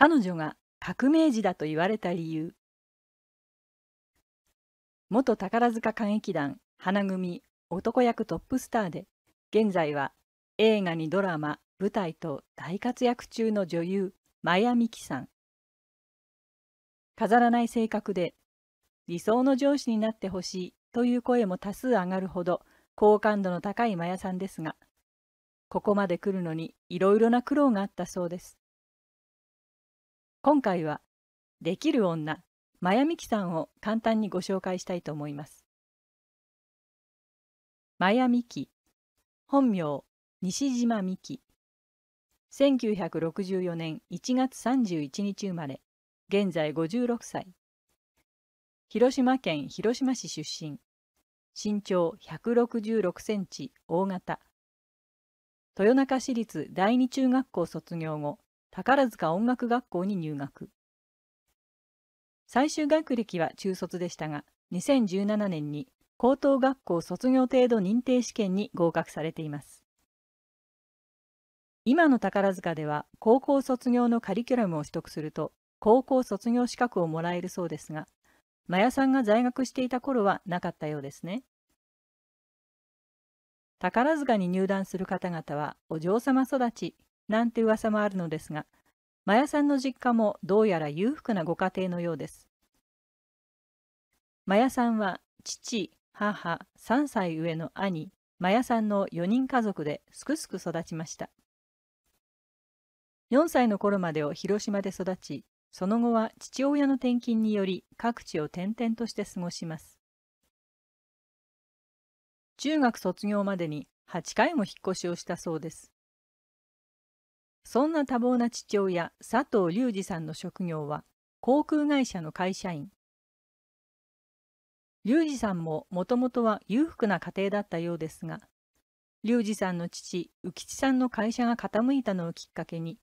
彼女が革命児だと言われた理由元宝塚歌劇団花組男役トップスターで現在は映画にドラマ舞台と大活躍中の女優マヤミキさん飾らない性格で理想の上司になってほしいという声も多数上がるほど好感度の高いマヤさんですがここまで来るのにいろいろな苦労があったそうです今回は「できる女」まやみきさんを簡単にご紹介したいと思います。まやみき本名西島美紀1964年1月31日生まれ現在56歳広島県広島市出身身長166センチ大型豊中市立第二中学校卒業後宝塚音楽学校に入学最終学歴は中卒でしたが2017年に高等学校卒業程度認定試験に合格されています今の宝塚では高校卒業のカリキュラムを取得すると高校卒業資格をもらえるそうですが真矢さんが在学していた頃はなかったようですね宝塚に入団する方々はお嬢様育ちなんて噂もあるのですが、マヤさんの実家もどうやら裕福なご家庭のようです。マヤさんは父、母、3歳上の兄、マヤさんの4人家族ですくすく育ちました。4歳の頃までを広島で育ち、その後は父親の転勤により各地を転々として過ごします。中学卒業までに8回も引っ越しをしたそうです。そんな多忙な父親、佐藤隆二さんの職業は、航空会社の会社員。隆二さんももともとは裕福な家庭だったようですが、隆二さんの父、浮吉さんの会社が傾いたのをきっかけに、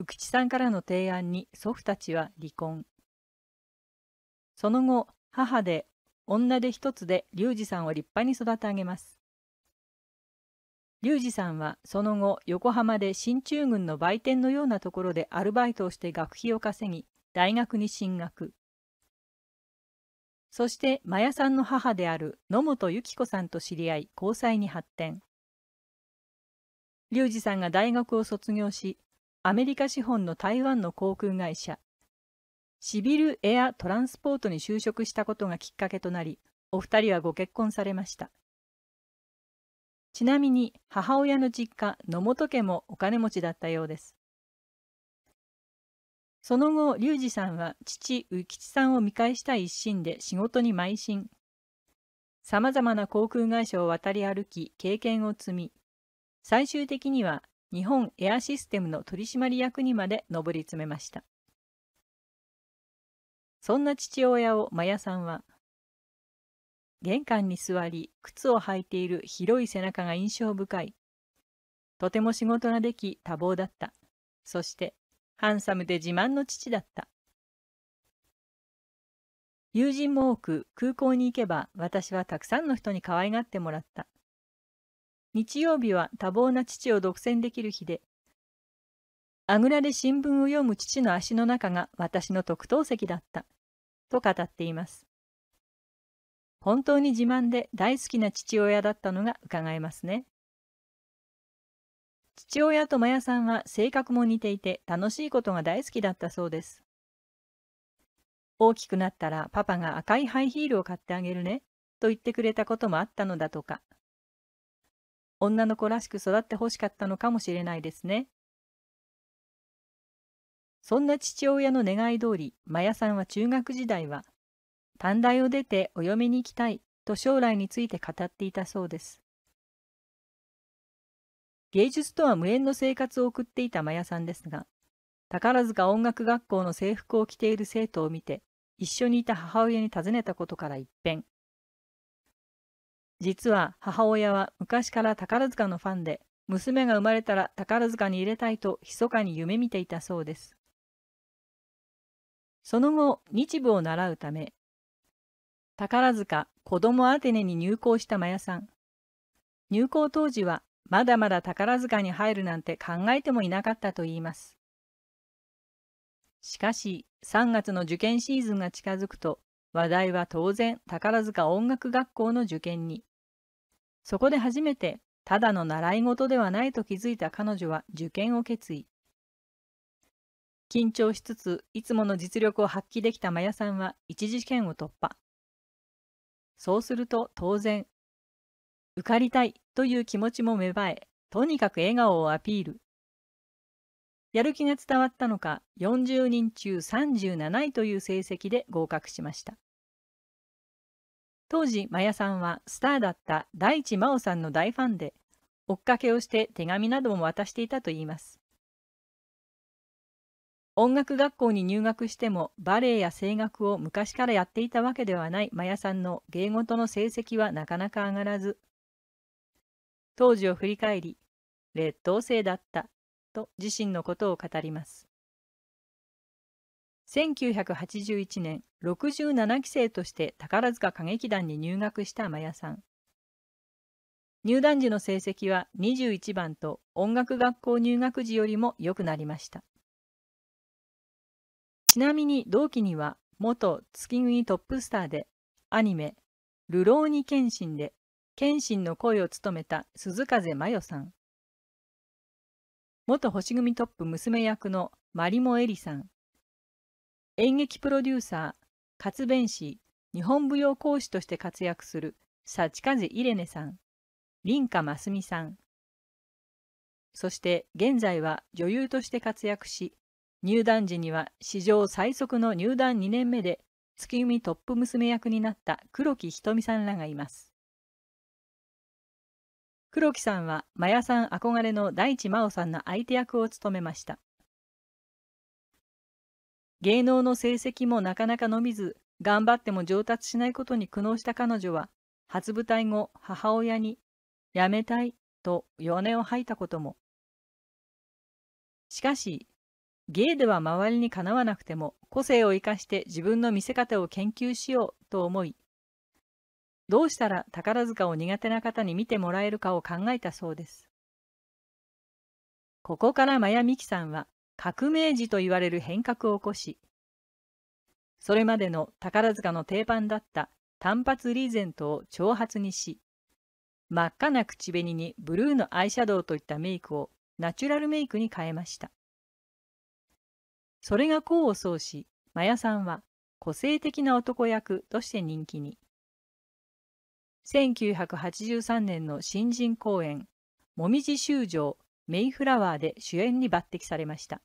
浮吉さんからの提案に祖父たちは離婚。その後、母で、女で一つで隆二さんを立派に育て上げます。隆二さんはその後横浜で進駐軍の売店のようなところでアルバイトをして学費を稼ぎ大学に進学そして真矢さんの母である野本由紀子さんと知り合い交際に発展隆二さんが大学を卒業しアメリカ資本の台湾の航空会社シビルエアトランスポートに就職したことがきっかけとなりお二人はご結婚されましたちなみに母親の実家野本家もお金持ちだったようです。その後、隆二さんは父、宇吉さんを見返した一心で仕事に邁進。さまざまな航空会社を渡り歩き、経験を積み、最終的には日本エアシステムの取締役にまで上り詰めました。そんな父親を真矢さんは、玄関に座り、靴を履いている広い背中が印象深い。とても仕事ができ多忙だった。そして、ハンサムで自慢の父だった。友人も多く、空港に行けば私はたくさんの人に可愛がってもらった。日曜日は多忙な父を独占できる日で、あぐらで新聞を読む父の足の中が私の特等席だった。と語っています。本当に自慢で大好きな父親だったのが伺えますね。父親とマヤさんは性格も似ていて楽しいことが大好きだったそうです。大きくなったらパパが赤いハイヒールを買ってあげるねと言ってくれたこともあったのだとか。女の子らしく育ってほしかったのかもしれないですね。そんな父親の願い通り、マヤさんは中学時代は短大を出てお嫁に行きたいと将来について語っていたそうです。芸術とは無縁の生活を送っていた真矢さんですが、宝塚音楽学校の制服を着ている生徒を見て、一緒にいた母親に尋ねたことから一変。実は母親は昔から宝塚のファンで、娘が生まれたら宝塚に入れたいと密かに夢見ていたそうです。その後、日舞を習うため、宝塚子供アテネに入校したマヤさん。入校当時はまだまだ宝塚に入るなんて考えてもいなかったといいます。しかし3月の受験シーズンが近づくと話題は当然宝塚音楽学校の受験に。そこで初めてただの習い事ではないと気づいた彼女は受験を決意。緊張しつついつもの実力を発揮できたマヤさんは一次試験を突破。そうすると当然、受かりたいという気持ちも芽生え、とにかく笑顔をアピール。やる気が伝わったのか、40人中37位という成績で合格しました。当時、マヤさんはスターだった大地真央さんの大ファンで、追っかけをして手紙なども渡していたといいます。音楽学校に入学してもバレエや声楽を昔からやっていたわけではないマヤさんの芸事の成績はなかなか上がらず当時を振り返り劣等生だったと自身のことを語ります1981年67期生として宝塚歌劇団に入学したマヤさん入団時の成績は21番と音楽学校入学時よりも良くなりましたちなみに同期には元月組トップスターでアニメ「流浪に剣心」で剣心の声を務めた鈴風真代さん元星組トップ娘役のマリモエリさん演劇プロデューサー活弁士日本舞踊講師として活躍する幸風イレネさん林ま真澄さんそして現在は女優として活躍し入団時には史上最速の入団2年目で月組トップ娘役になった黒木瞳さんらがいます黒木さんは真矢さん憧れの大地真央さんの相手役を務めました芸能の成績もなかなか伸びず頑張っても上達しないことに苦悩した彼女は初舞台後母親に「やめたい」と弱音を吐いたこともしかしゲイでは周りにかなわなくても個性を生かして自分の見せ方を研究しようと思いどうしたら宝塚を苦手な方に見てもらえるかを考えたそうですここからマヤミキさんは革命児と言われる変革を起こしそれまでの宝塚の定番だった単発リーゼントを長髪にし真っ赤な口紅にブルーのアイシャドウといったメイクをナチュラルメイクに変えましたそれが功を奏し、マヤさんは個性的な男役として人気に。1983年の新人公演、もみじ修場メイフラワーで主演に抜擢されました。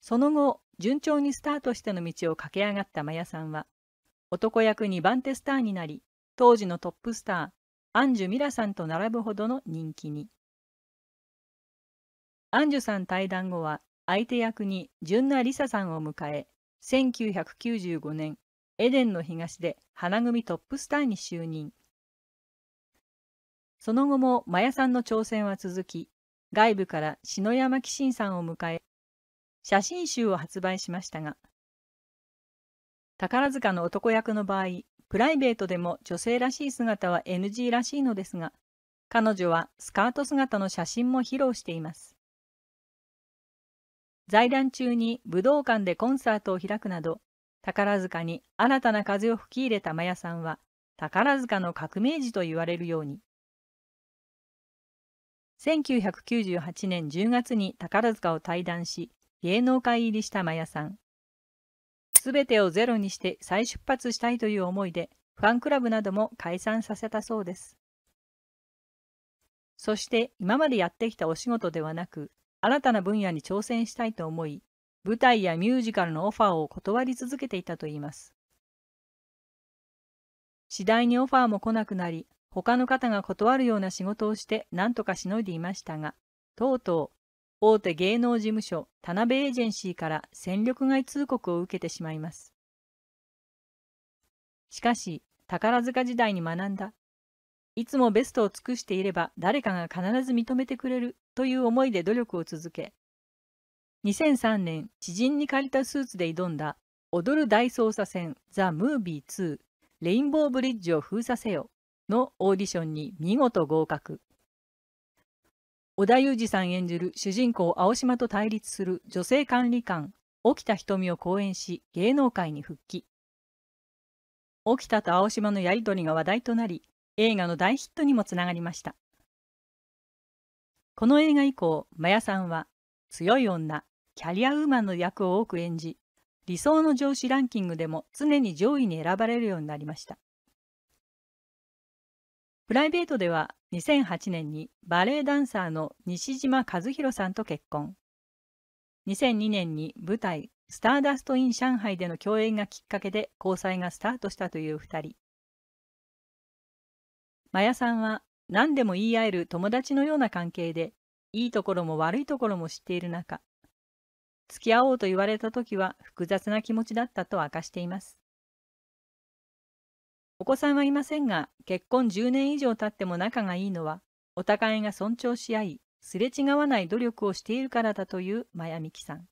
その後、順調にスタートしての道を駆け上がったマヤさんは、男役2番手スターになり、当時のトップスター、アンジュ・ミラさんと並ぶほどの人気に。アンジュさん対談後は相手役に純奈リサさんを迎え1995年エデンの東で花組トップスターに就任その後も真矢さんの挑戦は続き外部から篠山紀信さんを迎え写真集を発売しましたが宝塚の男役の場合プライベートでも女性らしい姿は NG らしいのですが彼女はスカート姿の写真も披露しています在団中に武道館でコンサートを開くなど、宝塚に新たな風を吹き入れた真矢さんは、宝塚の革命児と言われるように。1998年10月に宝塚を退団し、芸能界入りした真矢さん。すべてをゼロにして再出発したいという思いで、ファンクラブなども解散させたそうです。そして今までやってきたお仕事ではなく、新たな分野に挑戦したいと思い、舞台やミュージカルのオファーを断り続けていたといいます。次第にオファーも来なくなり、他の方が断るような仕事をして何とかしのいでいましたが、とうとう大手芸能事務所田辺エージェンシーから戦力外通告を受けてしまいます。しかし、宝塚時代に学んだ。いつもベストを尽くしていれば誰かが必ず認めてくれるという思いで努力を続け、2003年、知人に借りたスーツで挑んだ踊る大捜査線ザ・ムービー2レインボーブリッジを封鎖せよのオーディションに見事合格。織田裕二さん演じる主人公青島と対立する女性管理官、沖田瞳を講演し芸能界に復帰。沖田と青島のやりとりが話題となり、映画の大ヒットにもつながりました。この映画以降、マヤさんは強い女、キャリアウーマンの役を多く演じ、理想の上司ランキングでも常に上位に選ばれるようになりました。プライベートでは2008年にバレエダンサーの西島和弘さんと結婚。2002年に舞台「スターダスト・イン・上海」での共演がきっかけで交際がスタートしたという二人。マヤさんは何でも言い合える友達のような関係で、いいところも悪いところも知っている中、付き合おうと言われた時は複雑な気持ちだったと明かしています。お子さんはいませんが、結婚10年以上経っても仲がいいのは、お互いが尊重し合い、すれ違わない努力をしているからだというまやみきさん。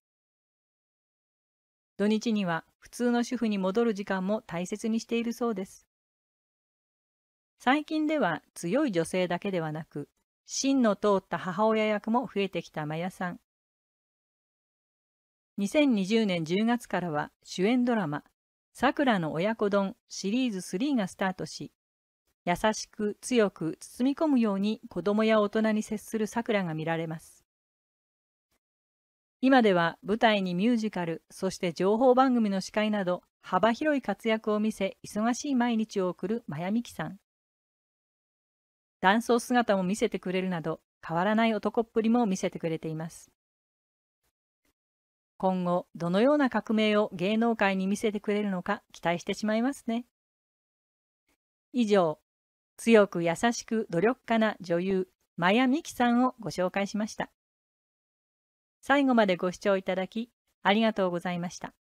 土日には普通の主婦に戻る時間も大切にしているそうです。最近では強い女性だけではなく、芯の通った母親役も増えてきたマヤさん。2020年10月からは主演ドラマ「さくらの親子丼」シリーズ3がスタートし優しく強く包み込むように子供や大人に接するさくらが見られます今では舞台にミュージカルそして情報番組の司会など幅広い活躍を見せ忙しい毎日を送るまやみきさん男装姿も見せてくれるなど、変わらない男っぷりも見せてくれています。今後、どのような革命を芸能界に見せてくれるのか期待してしまいますね。以上、強く優しく努力家な女優、マヤみキさんをご紹介しました。最後までご視聴いただき、ありがとうございました。